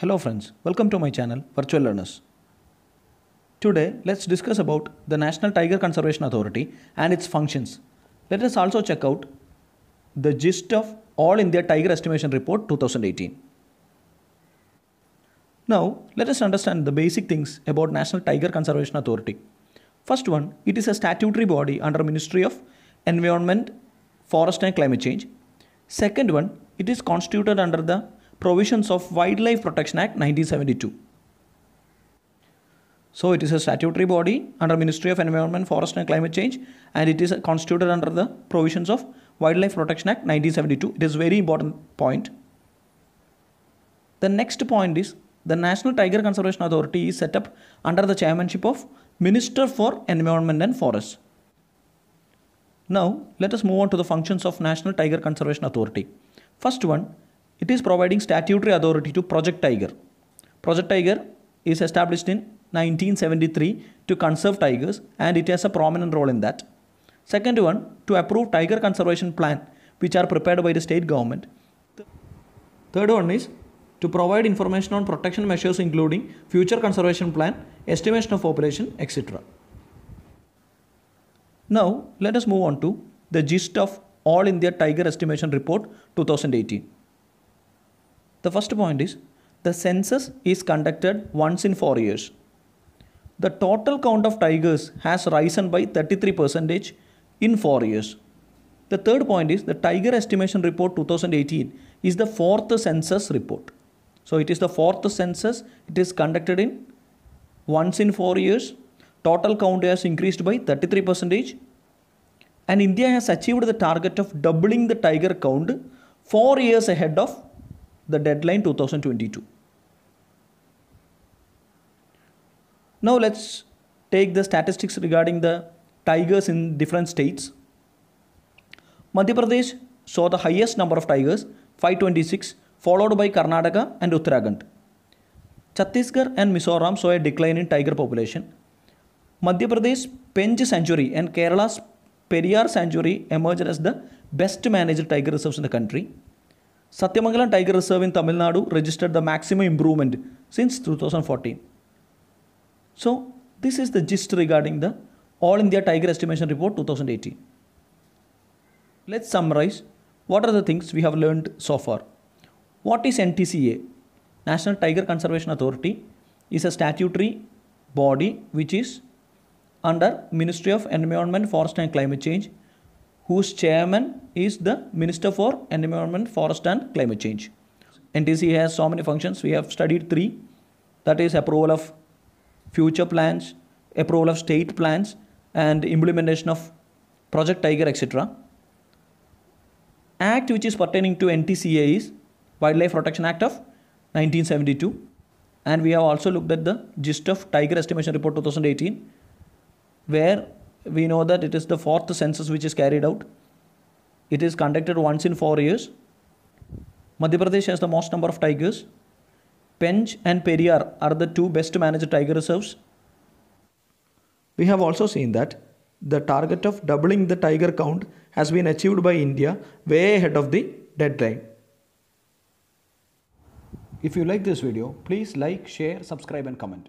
Hello friends, welcome to my channel Virtual Learners. Today let's discuss about the National Tiger Conservation Authority and its functions. Let us also check out the gist of All India Tiger Estimation Report 2018. Now let us understand the basic things about National Tiger Conservation Authority. First one, it is a statutory body under Ministry of Environment, Forest and Climate Change. Second one, it is constituted under the provisions of Wildlife Protection Act 1972. So it is a statutory body under Ministry of Environment, Forest and Climate Change and it is constituted under the provisions of Wildlife Protection Act 1972. It is very important point. The next point is the National Tiger Conservation Authority is set up under the chairmanship of Minister for Environment and Forests. Now let us move on to the functions of National Tiger Conservation Authority. First one it is providing statutory authority to Project Tiger. Project Tiger is established in 1973 to conserve tigers and it has a prominent role in that. Second one, to approve tiger conservation plan which are prepared by the state government. Third one is to provide information on protection measures including future conservation plan, estimation of population, etc. Now, let us move on to the gist of All India Tiger Estimation Report 2018. The first point is the census is conducted once in 4 years. The total count of tigers has risen by 33% in 4 years. The third point is the Tiger Estimation Report 2018 is the fourth census report. So it is the fourth census. It is conducted in once in 4 years. Total count has increased by 33%. And India has achieved the target of doubling the tiger count 4 years ahead of the deadline 2022 now let's take the statistics regarding the tigers in different states madhya pradesh saw the highest number of tigers 526 followed by karnataka and uttarakhand chhattisgarh and mizoram saw a decline in tiger population madhya pradesh penj sanctuary and kerala's periyar sanctuary emerged as the best managed tiger reserves in the country Satyamangala Tiger Reserve in Tamil Nadu registered the maximum improvement since 2014. So, this is the gist regarding the All India Tiger Estimation Report 2018. Let's summarize what are the things we have learned so far. What is NTCA? National Tiger Conservation Authority is a statutory body which is under Ministry of Environment, Forest and Climate Change whose chairman is the Minister for Environment, Forest and Climate Change. NTC has so many functions. We have studied three. That is approval of future plans, approval of state plans, and implementation of Project Tiger, etc. Act which is pertaining to NTCA is Wildlife Protection Act of 1972. And we have also looked at the gist of Tiger Estimation Report 2018, where we know that it is the fourth census which is carried out. It is conducted once in four years. Madhya Pradesh has the most number of tigers. Pench and Periyar are the two best managed tiger reserves. We have also seen that the target of doubling the tiger count has been achieved by India way ahead of the deadline. If you like this video, please like, share, subscribe and comment.